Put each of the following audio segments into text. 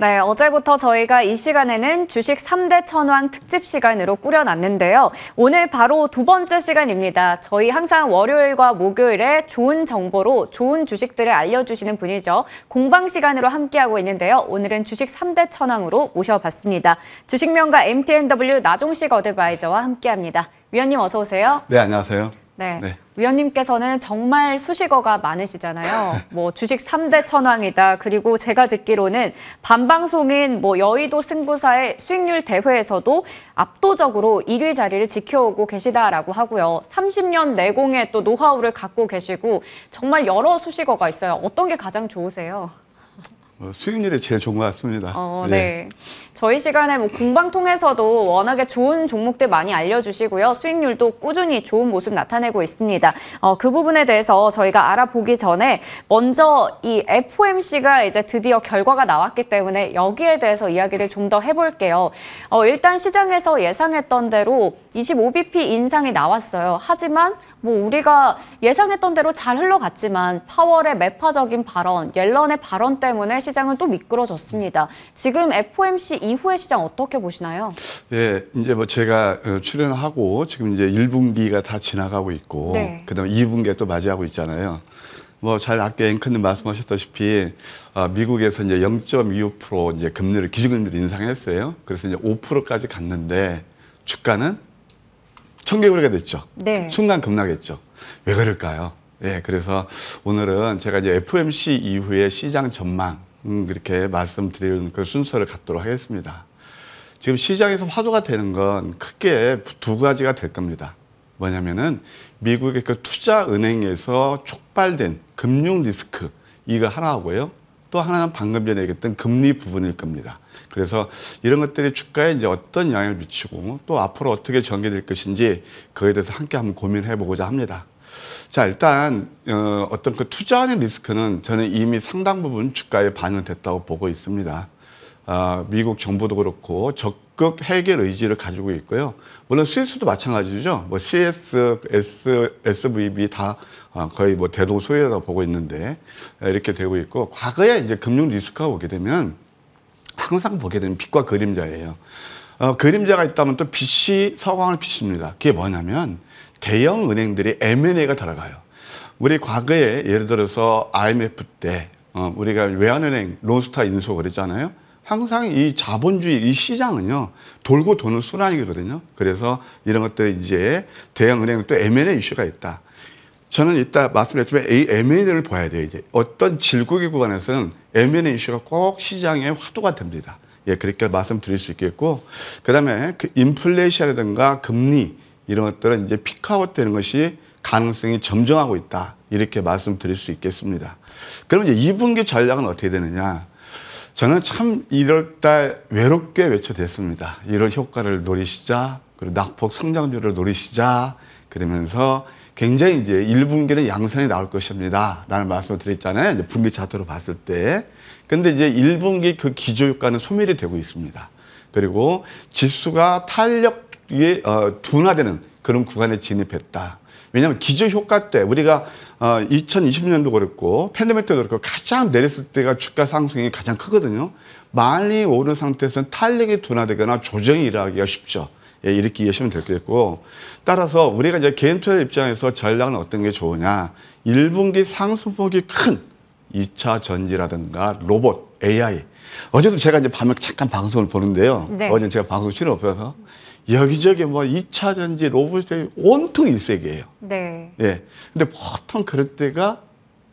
네, 어제부터 저희가 이 시간에는 주식 3대 천왕 특집 시간으로 꾸려놨는데요. 오늘 바로 두 번째 시간입니다. 저희 항상 월요일과 목요일에 좋은 정보로 좋은 주식들을 알려주시는 분이죠. 공방 시간으로 함께하고 있는데요. 오늘은 주식 3대 천왕으로 모셔봤습니다. 주식명가 MTNW 나종식 어드바이저와 함께합니다. 위원님 어서 오세요. 네, 안녕하세요. 네. 네. 위원님께서는 정말 수식어가 많으시잖아요. 뭐 주식 3대 천왕이다. 그리고 제가 듣기로는 반방송인 뭐 여의도 승부사의 수익률 대회에서도 압도적으로 1위 자리를 지켜오고 계시다라고 하고요. 30년 내공의 또 노하우를 갖고 계시고 정말 여러 수식어가 있어요. 어떤 게 가장 좋으세요? 어, 수익률이 제일 좋은 것 같습니다. 어, 네. 네. 저희 시간에 뭐 공방 통해서도 워낙에 좋은 종목들 많이 알려주시고요. 수익률도 꾸준히 좋은 모습 나타내고 있습니다. 어, 그 부분에 대해서 저희가 알아보기 전에 먼저 이 FOMC가 이제 드디어 결과가 나왔기 때문에 여기에 대해서 이야기를 좀 더 해볼게요. 어, 일단 시장에서 예상했던 대로 25BP 인상이 나왔어요. 하지만 뭐 우리가 예상했던 대로 잘 흘러갔지만 파월의 매파적인 발언, 옐런의 발언 때문에 시장은 또 미끄러졌습니다. 지금 FOMC 이후의 시장 어떻게 보시나요? 예, 이제 뭐 제가 어, 출연하고 지금 이제 1분기가 다 지나가고 있고 네. 그다음에 2분기 에또 맞이하고 있잖아요. 뭐 잘 아까 앵커님 말씀하셨다시피 아, 미국에서 이제 0.25% 이제 금리를 기준금리를 인상했어요. 그래서 이제 5%까지 갔는데 주가는 청개구리가 됐죠. 네. 순간 급락했죠. 왜 그럴까요? 예, 그래서 오늘은 제가 이제 FMC 이후에 시장 전망 음, 그렇게 말씀드리는 그 순서를 갖도록 하겠습니다. 지금 시장에서 화두가 되는 건 크게 두 가지가 될 겁니다. 뭐냐면은 미국의 그 투자 은행에서 촉발된 금융 리스크 이거 하나하고요. 또 하나는 방금 전에 얘기했던 금리 부분일 겁니다. 그래서 이런 것들이 주가에 이제 어떤 영향을 미치고 또 앞으로 어떻게 전개될 것인지 그에 대해서 함께 한번 고민해 보고자 합니다. 자, 일단 어, 어떤 그 투자하는 리스크는 저는 이미 상당 부분 주가에 반영됐다고 보고 있습니다. 아, 미국 정부도 그렇고 적극 해결 의지를 가지고 있고요. 물론 스위스도 마찬가지죠. 뭐 CS, S, SVB 다 어, 거의 뭐 대동소이라고 보고 있는데 이렇게 되고 있고 과거에 이제 금융 리스크가 오게 되면 항상 보게 되는 빛과 그림자예요. 어, 그림자가 있다면 또 빛이 서광을 비칩니다. 그게 뭐냐면 대형 은행들이 M&A가 들어가요. 우리 과거에 예를 들어서 IMF 때 어, 우리가 외환은행 론스타 인수 그랬잖아요. 항상 이 자본주의 이 시장은요 돌고 도는 순환이거든요. 그래서 이런 것들 이제 대형 은행또 M&A 이슈가 있다. 저는 이따 말씀드렸지만 M&A를 봐야 돼요. 이제 어떤 질구기 구간에서는 M&A 이슈가 꼭 시장의 화두가 됩니다. 예, 그렇게 말씀드릴 수 있겠고, 그다음에 그 인플레이션이라든가 금리 이런 것들은 이제 피크아웃 되는 것이 가능성이 점정하고 있다. 이렇게 말씀드릴 수 있겠습니다. 그럼 이제 2분기 전략은 어떻게 되느냐? 저는 참 1월달 외롭게 외쳐됐습니다 1월 효과를 노리시자, 그리고 낙폭 성장률을 노리시자, 그러면서 굉장히 이제 1분기는 양산이 나올 것입니다. 라는 말씀을 드렸잖아요. 분기 차트로 봤을 때. 근데 이제 1분기 그 기조 효과는 소멸이 되고 있습니다. 그리고 지수가 탄력 이 어, 둔화되는 그런 구간에 진입했다. 왜냐하면 기저 효과 때 우리가 어, 2020년도 그렇고 팬데믹 때도 그렇고 가장 내렸을 때가 주가 상승이 가장 크거든요. 많이 오른 상태에서는 탄력이 둔화되거나 조정이 일어나기가 쉽죠. 예, 이렇게 이해하시면 되겠고 따라서 우리가 이제 개인 투자 입장에서 전략은 어떤 게 좋으냐 1분기 상승폭이 큰 2차 전지라든가 로봇, AI 어제도 제가 이제 밤에 잠깐 방송을 보는데요 네. 어제 제가 방송 시간 없어서 여기저기 뭐 2차 전지 로봇이 온통 일색이에요 네. 예. 근데 보통 그럴 때가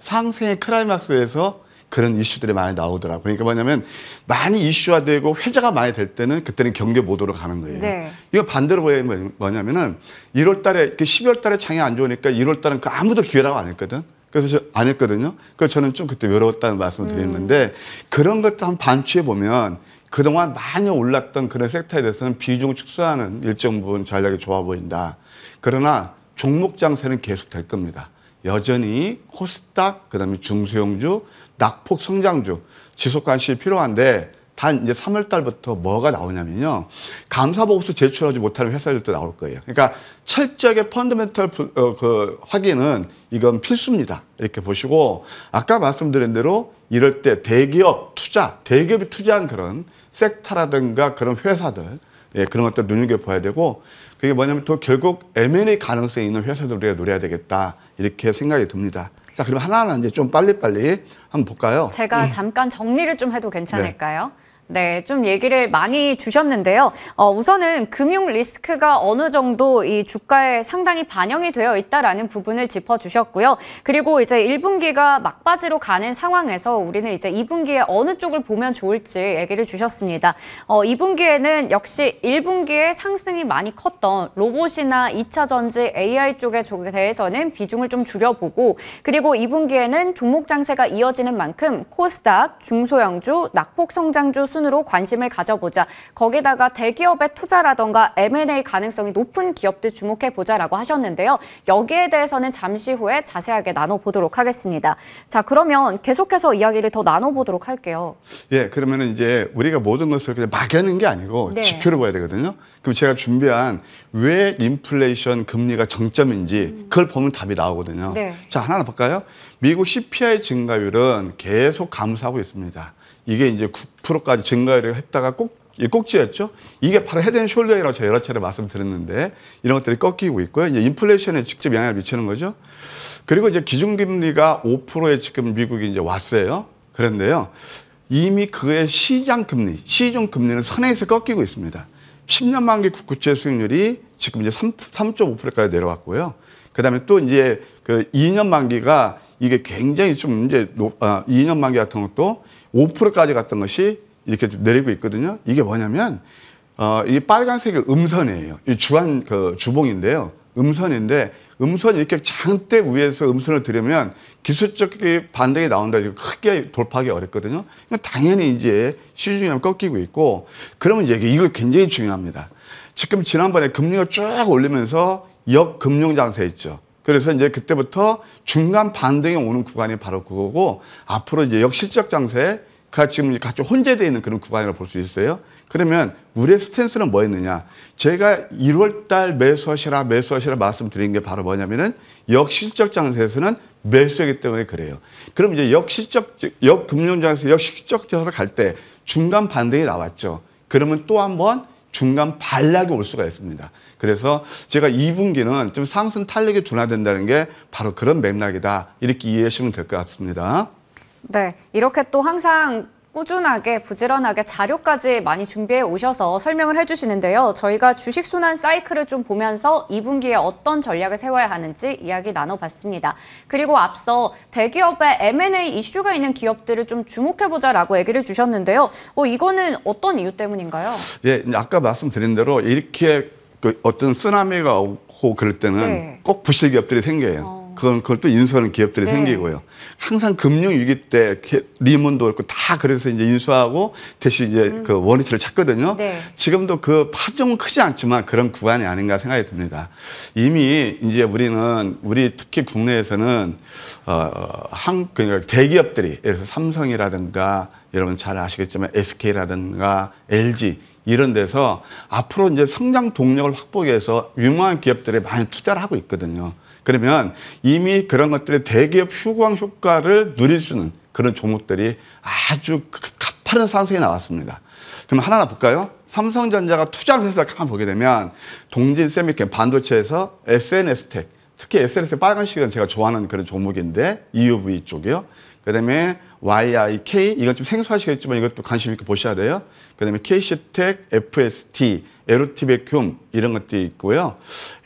상생의 크라이막스에서 그런 이슈들이 많이 나오더라고요. 그러니까 뭐냐면 많이 이슈화되고 회자가 많이 될 때는 그때는 경계 모드로 가는 거예요. 네. 이거 반대로 보면 뭐, 뭐냐면은 1월 달에, 12월 그 달에 장이 안 좋으니까 1월 달은 그 아무도 기회라고 안 했거든. 그래서 안 했거든요. 그래서 저는 좀 그때 외로웠다는 말씀을 드렸는데 음. 그런 것도 한 반추해 보면 그동안 많이 올랐던 그런 섹터에 대해서는 비중 축소하는 일정 부분 전략이 좋아 보인다. 그러나 종목 장세는 계속 될 겁니다. 여전히 코스닥, 그 다음에 중소형주, 낙폭 성장주 지속 관심이 필요한데 단 이제 3월 달부터 뭐가 나오냐면요. 감사 보고서 제출하지 못하는 회사들도 나올 거예요. 그러니까 철저하게 펀드멘털 어, 그 확인은 이건 필수입니다. 이렇게 보시고 아까 말씀드린 대로 이럴 때 대기업 투자, 대기업이 투자한 그런 섹터라든가 그런 회사들 예, 그런 것들 눈여겨봐야 되고 그게 뭐냐면 또 결국 M&A 가능성이 있는 회사들을 우리가 노려야 되겠다 이렇게 생각이 듭니다. 자, 그럼 하나하나 이제 좀 빨리빨리 한번 볼까요? 제가 음. 잠깐 정리를 좀 해도 괜찮을까요? 네. 네, 좀 얘기를 많이 주셨는데요. 어, 우선은 금융 리스크가 어느 정도 이 주가에 상당히 반영이 되어 있다라는 부분을 짚어주셨고요. 그리고 이제 1분기가 막바지로 가는 상황에서 우리는 이제 2분기에 어느 쪽을 보면 좋을지 얘기를 주셨습니다. 어, 2분기에는 역시 1분기에 상승이 많이 컸던 로봇이나 2차 전지 AI 쪽에 대해서는 비중을 좀 줄여보고 그리고 2분기에는 종목 장세가 이어지는 만큼 코스닥, 중소형주, 낙폭 성장주 순위로 관심을 가져보자. 거기다가 대기업의 투자라던가 M&A 가능성이 높은 기업들 주목해보자라고 하셨는데요. 여기에 대해서는 잠시 후에 자세하게 나눠보도록 하겠습니다. 자, 그러면 계속해서 이야기를 더 나눠보도록 할게요. 예, 그러면 이제 우리가 모든 것을 그냥 막연는게 아니고 네. 지표를 봐야 되거든요. 그럼 제가 준비한 왜 인플레이션 금리가 정점인지 음. 그걸 보면 답이 나오거든요. 네. 자, 하나 볼까요? 미국 CPI 증가율은 계속 감소하고 있습니다. 이게 이제 9%까지 증가를 했다가 꼭 이 꼭지였죠. 이게 바로 헤드앤숄더라고 제가 여러 차례 말씀드렸는데 이런 것들이 꺾이고 있고요. 이제 인플레이션에 직접 영향을 미치는 거죠. 그리고 이제 기준금리가 5%에 지금 미국이 이제 왔어요. 그런데요. 이미 그의 시장금리, 시중금리는 선에서 꺾이고 있습니다. 10년 만기 국채 수익률이 지금 이제 3.5%까지 내려왔고요. 그 다음에 또 이제 그 2년 만기가 이게 굉장히 좀 이제 높, 아, 2년 만기 같은 것도 5%까지 갔던 것이 이렇게 내리고 있거든요. 이게 뭐냐면 어, 이 빨간색이 음선이에요. 이 주한 그 주봉인데요. 음선인데 음선 이렇게 장대 위에서 음선을 들으면 기술적 반등이 나온다. 이거 크게 돌파하기 어렵거든요. 당연히 이제 시중이 꺾이고 있고 그러면 이게 이거 굉장히 중요합니다. 지금 지난번에 금리가 쫙 올리면서 역금융장세 있죠. 그래서 이제 그때부터 중간 반등이 오는 구간이 바로 그거고 앞으로 이제 역실적 장세가 지금 같이 혼재되어 있는 그런 구간이라고 볼 수 있어요. 그러면 우리의 스탠스는 뭐였느냐? 제가 1월 달 매수하시라 매수하시라 말씀드린 게 바로 뭐냐면은 역실적 장세에서는 매수이기 때문에 그래요. 그럼 이제 역실적 역금융 장세 역실적 장세로 갈 때 중간 반등이 나왔죠. 그러면 또 한번 중간 반락이 올 수가 있습니다. 그래서 제가 2분기는 좀 상승 탄력이 둔화된다는 게 바로 그런 맥락이다. 이렇게 이해하시면 될 것 같습니다. 네, 이렇게 또 항상 꾸준하게 부지런하게 자료까지 많이 준비해 오셔서 설명을 해주시는데요. 저희가 주식순환 사이클을 좀 보면서 2분기에 어떤 전략을 세워야 하는지 이야기 나눠봤습니다. 그리고 앞서 대기업의 M&A 이슈가 있는 기업들을 좀 주목해보자라고 얘기를 주셨는데요. 어, 이거는 어떤 이유 때문인가요? 예, 아까 말씀드린 대로 이렇게 그 어떤 쓰나미가 오고 그럴 때는 네. 꼭 부실 기업들이 생겨요. 어. 그건 그걸 또 인수하는 기업들이 네. 생기고요. 항상 금융 위기 때 리먼도 그렇고 다 그래서 이제 인수하고 대신 이제 음. 그 원위치를 찾거든요. 네. 지금도 그 파종은 크지 않지만 그런 구간이 아닌가 생각이 듭니다. 이미 이제 우리는 우리 특히 국내에서는 어한 그러니까 대기업들이 예를 들어 삼성이라든가 여러분 잘 아시겠지만 SK라든가 LG 이런 데서 앞으로 이제 성장 동력을 확보해서 유망한 기업들에 많이 투자를 하고 있거든요. 그러면 이미 그런 것들의 대기업 휴광 효과를 누릴 수는 있 그런 종목들이 아주 그 가파른 상승이 나왔습니다. 그럼 하나하나 볼까요? 삼성전자가 투자를 해서 가만 보게 되면 동진 세미캠 반도체에서 SNS텍 특히 SNS 빨간색은 제가 좋아하는 그런 종목인데 EUV 쪽이요. 그다음에 YIK 이건 좀 생소하시겠지만 이것도 관심 있게 보셔야 돼요. 그다음에 KC텍, FST 에로티백흉 이런 것도 있고요.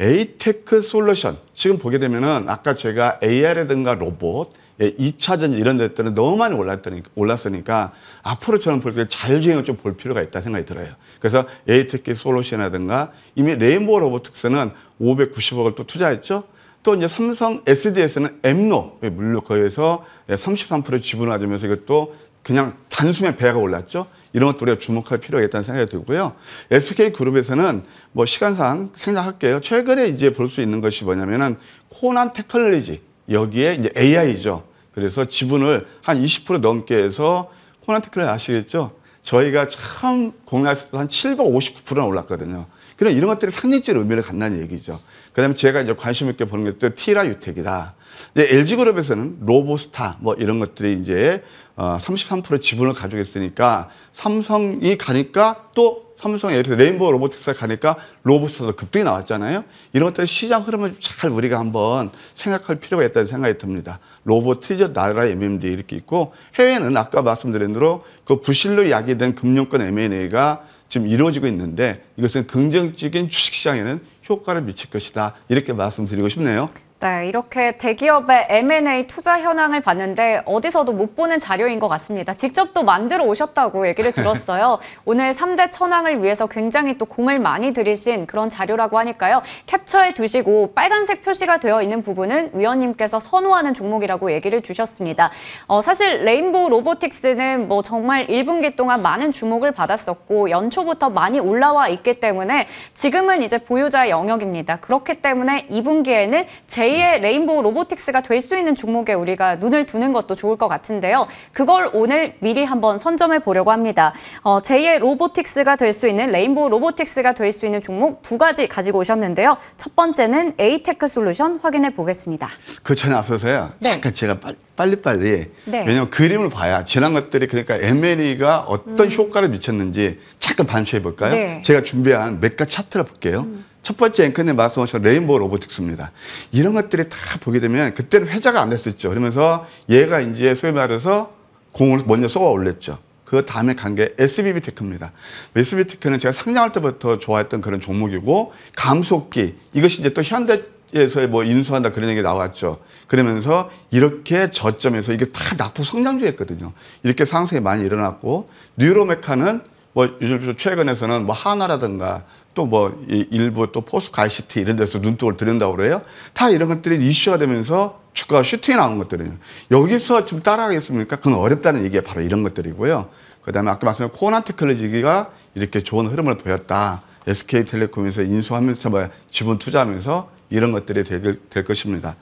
에이테크 솔루션 지금 보게 되면은 아까 제가 AI라든가 로봇 예, 2차전 이런 데들은 너무 많이 올랐더니까, 올랐으니까 앞으로 저는 볼때 자율주행을 좀 볼 필요가 있다 생각이 들어요. 그래서 에이테크 솔루션이라든가 이미 레인보우 로보틱스는 590억을 또 투자했죠. 또 이제 삼성 SDS는 엠노 물류 거에서 33% 지분을 가지면서 이것도 그냥 단숨에 배가 올랐죠. 이런 것도 우리가 주목할 필요가 있다는 생각이 들고요. SK 그룹에서는 뭐 시간상 생각할게요 최근에 이제 볼 수 있는 것이 뭐냐면은 코난 테크놀리지 여기에 이제 AI죠. 그래서 지분을 한 20% 넘게 해서 코난 테크놀로지 아시겠죠? 저희가 참 공약에서 한7 59%나 올랐거든요. 그런 그러니까 이런 것들이 상징적 의미를 갖는 얘기죠. 그다음에 제가 이제 관심 있게 보는 것들 티라 유택이다. LG 그룹에서는 로보스타 뭐 이런 것들이 이제 33% 어, 지분을 가지고 있으니까 삼성이 가니까 또 삼성 예를 들어 레인보우 로보틱스가 가니까 로보스타도 급등이 나왔잖아요. 이런 것들 시장 흐름을 잘 우리가 한번 생각할 필요가 있다는 생각이 듭니다. 로봇 트리저 나라 MMD 이렇게 있고 해외는 아까 말씀드린 대로 그 부실로 야기된 금융권 M&A가 지금 이루어지고 있는데 이것은 긍정적인 주식시장에는 효과를 미칠 것이다 이렇게 말씀드리고 싶네요. 네, 이렇게 대기업의 M&A 투자 현황을 봤는데 어디서도 못 보는 자료인 것 같습니다. 직접 또 만들어 오셨다고 얘기를 들었어요. 오늘 3대 천왕을 위해서 굉장히 또 공을 많이 들이신 그런 자료라고 하니까요. 캡처해 두시고 빨간색 표시가 되어 있는 부분은 위원님께서 선호하는 종목이라고 얘기를 주셨습니다. 어, 사실 레인보우 로보틱스는 뭐 정말 1분기 동안 많은 주목을 받았었고 연초부터 많이 올라와 있기 때문에 지금은 이제 보유자 의 영역입니다. 그렇기 때문에 2분기에는 제 제2의 레인보우 로보틱스가 될 수 있는 종목에 우리가 눈을 두는 것도 좋을 것 같은데요. 그걸 오늘 미리 한번 선점해 보려고 합니다. 어, 제2의 로보틱스가 될 수 있는 레인보우 로보틱스가 될 수 있는 종목 두 가지 가지고 오셨는데요. 첫 번째는 에이테크 솔루션 확인해 보겠습니다. 그 전에 앞서서요. 네. 잠깐 제가 빨리 빨리빨리 네. 왜냐면 그림을 봐야 지난 것들이 그러니까 MLE가 어떤 음. 효과를 미쳤는지 잠깐 반추해 볼까요? 네. 제가 준비한 몇 가지 차트를 볼게요. 음. 첫 번째 앵커님 말씀하신 레인보우 로보틱스입니다. 이런 것들이 다 보게 되면 그때는 회자가 안 됐었죠. 그러면서 얘가 이제 소위 말해서 공을 먼저 쏘아 올렸죠. 그 다음에 간 게 SBB 테크입니다. SBB 테크는 제가 상장할 때부터 좋아했던 그런 종목이고 감속기 이것이 이제 또 현대에서의 뭐 인수한다 그런 얘기 나왔죠. 그러면서 이렇게 저점에서 이게 다 낙폭 성장주였거든요. 이렇게 상승이 많이 일어났고 뉴로메카는 뭐 요즘 최근에서는 뭐 하나라든가 또뭐 일부 또 포스카이시티 이런 데서 눈독을 들인다고 그래요. 다 이런 것들이 이슈가 되면서 주가가 슈팅이 나온 것들이에요. 여기서 좀 따라가겠습니까? 그건 어렵다는 얘기가 바로 이런 것들이고요. 그 다음에 아까 말씀드린 코나 테크놀로지가 이렇게 좋은 흐름을 보였다. SK텔레콤에서 인수하면서 뭐 지분 투자하면서 이런 것들이 될, 될 것입니다.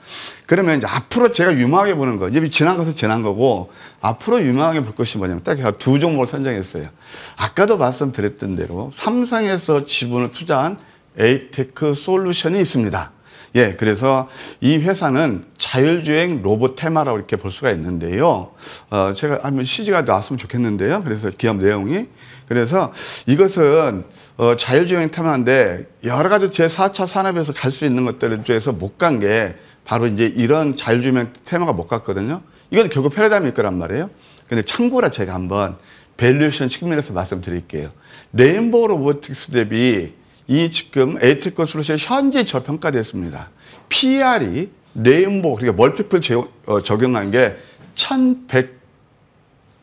그러면 이제 앞으로 제가 유망하게 보는 거, 이제 지난 것은 지난 거고, 앞으로 유망하게 볼 것이 뭐냐면 딱 두 종목을 선정했어요. 아까도 말씀드렸던 대로 삼성에서 지분을 투자한 에이테크 솔루션이 있습니다. 예, 그래서 이 회사는 자율주행 로봇 테마라고 이렇게 볼 수가 있는데요. 어, 제가 한번 CG가 나왔으면 좋겠는데요. 그래서 기업 내용이. 그래서 이것은 어, 자율주행 테마인데 여러 가지 제4차 산업에서 갈 수 있는 것들 중에서 못 간 게 바로 이제 이런 자율주행 테마가 못 갔거든요. 이건 결국 패러다임일 거란 말이에요. 근데 참고로 제가 한번 밸류션 측면에서 말씀드릴게요. 레인보우 로보틱스 대비 이 지금 에이트 컨소시엄 현재 저평가됐습니다. PR이 레인보 그러니까 멀티플 어, 적용한 게 1100,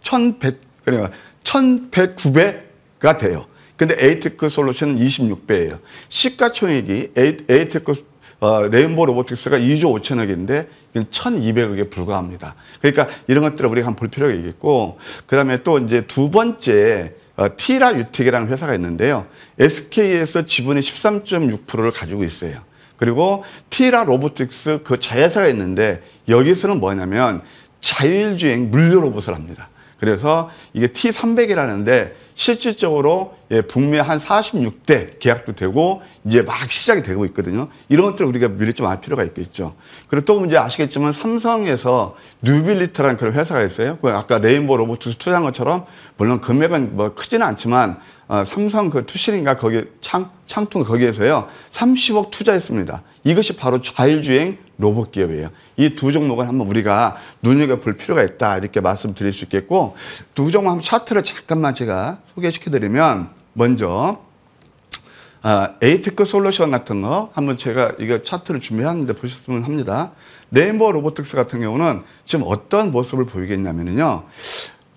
1100 그러니까 1109배가 돼요. 근데 에이테크 솔루션은 26배예요. 시가총액이 에이테크 어, 레인보 로보틱스가 2조 5천억인데 이건 1,200억에 불과합니다. 그러니까 이런 것들을 우리가 한번 볼 필요가 있겠고 그다음에 또 이제 두 번째 어, 티라 유틱이라는 회사가 있는데요. SK에서 지분의 13.6%를 가지고 있어요. 그리고 티라 로보틱스 그 자회사가 있는데 여기서는 뭐냐면 자율주행 물류 로봇을 합니다. 그래서 이게 T300이라는데 실질적으로 예, 북미 한 46대 계약도 되고 이제 막 시작이 되고 있거든요. 이런 것들을 우리가 미리 좀 알 필요가 있겠죠. 그리고 또 이제 아시겠지만 삼성에서 뉴빌리터라는 그런 회사가 있어요. 그 아까 레인보우 로봇 뭐 투자한 것처럼 물론 금액은 뭐 크지는 않지만 어, 삼성 그투신인가 거기 창, 창통 거기에서요 30억 투자했습니다. 이것이 바로 자율주행 로봇 기업이에요. 이 두 종목을 한번 우리가 눈여겨볼 필요가 있다 이렇게 말씀드릴 수 있겠고 두 종목 한번 차트를 잠깐만 제가 소개시켜드리면 먼저 아, 에이티크 솔루션 같은 거 한번 제가 이거 차트를 준비하는데 보셨으면 합니다. 네이버 로보틱스 같은 경우는 지금 어떤 모습을 보이겠냐면요.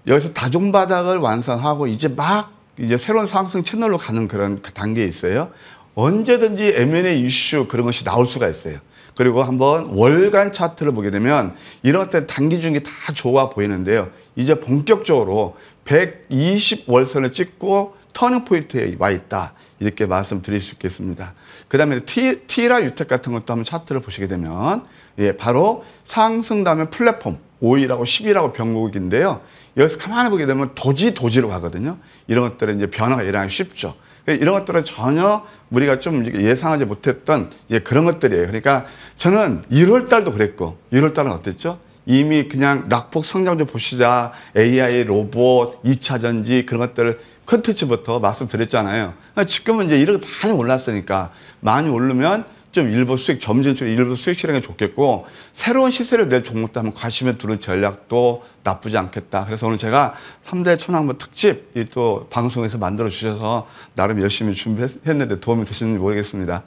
여기서 다중바닥을 완성하고 이제 막 이제 새로운 상승 채널로 가는 그런 단계에 있어요. 언제든지 M&A 이슈 그런 것이 나올 수가 있어요. 그리고 한번 월간 차트를 보게 되면 이런 때 단기 중이 다 좋아 보이는데요. 이제 본격적으로 120 월선을 찍고 터닝 포인트에 와 있다. 이렇게 말씀드릴 수 있겠습니다. 그 다음에 티라 유택 같은 것도 한번 차트를 보시게 되면 예, 바로 상승 다음에 플랫폼 5위라고1 0위라고 변곡인데요. 여기서 가만히 보게 되면 도지 도지로 가거든요. 이런 것들은 이제 변화가 일어나기 쉽죠. 예, 이런 것들은 전혀 우리가 좀 예상하지 못했던 예, 그런 것들이에요. 그러니까 저는 1월 달도 그랬고 1월 달은 어땠죠? 이미 그냥 낙폭 성장 좀 보시자. AI, 로봇, 2차 전지 그런 것들을 컨텐츠부터 말씀드렸잖아요. 지금은 이제 이렇게 많이 올랐으니까 많이 오르면 1 0 1 수익, 점진적으로 1번 수익 실행이 좋겠고, 새로운 시세를 낼 종목도 한번 관심을 두는 전략도 나쁘지 않겠다. 그래서 오늘 제가 3대 천왕부 특집, 이 또 방송에서 만들어 주셔서 나름 열심히 준비했는데 도움이 되시는지 모르겠습니다.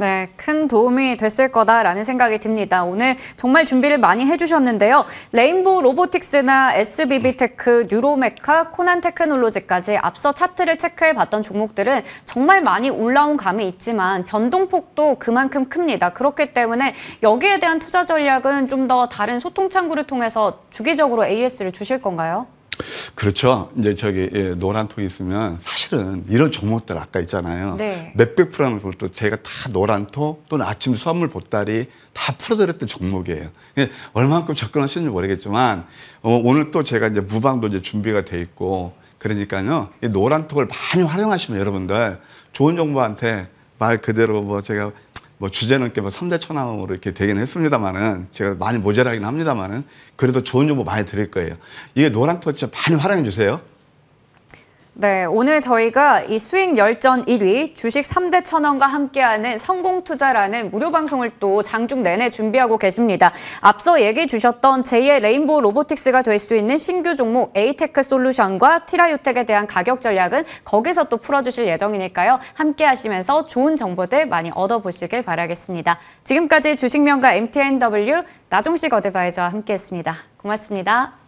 네, 큰 도움이 됐을 거다라는 생각이 듭니다. 오늘 정말 준비를 많이 해주셨는데요. 레인보우 로보틱스나 SBB테크, 뉴로메카, 코난테크놀로지까지 앞서 차트를 체크해봤던 종목들은 정말 많이 올라온 감이 있지만 변동폭도 그만큼 큽니다. 그렇기 때문에 여기에 대한 투자 전략은 좀 더 다른 소통 창구를 통해서 주기적으로 AS를 주실 건가요? 그렇죠. 이제 저기 예, 노란 톡이 있으면 사실은 이런 종목들 아까 있잖아요. 네. 몇백 프로라는 걸또 제가 다 노란 톡 또는 아침 선물 보따리 다 풀어드렸던 종목이에요. 얼마만큼 접근하시는지 모르겠지만 어, 오늘 또 제가 이제 무방도 이제 준비가 돼 있고 그러니까요. 이 노란 톡을 많이 활용하시면 여러분들 좋은 정보한테 말 그대로 뭐 제가 뭐 주제 넘게 뭐 3대 천왕으로 이렇게 되긴 했습니다만은 제가 많이 모자라긴 합니다만은 그래도 좋은 정보 많이 드릴 거예요. 이게 노랑 토치 많이 활용해 주세요. 네, 오늘 저희가 이 수익 열전 1위 주식 3대 천원과 함께하는 성공 투자라는 무료 방송을 또 장중 내내 준비하고 계십니다. 앞서 얘기해 주셨던 제2의 레인보우 로보틱스가 될 수 있는 신규 종목 에이테크 솔루션과 티라유텍에 대한 가격 전략은 거기서 또 풀어주실 예정이니까요. 함께 하시면서 좋은 정보들 많이 얻어보시길 바라겠습니다. 지금까지 주식명가 MTNW 나종식 어드바이저와 함께했습니다. 고맙습니다.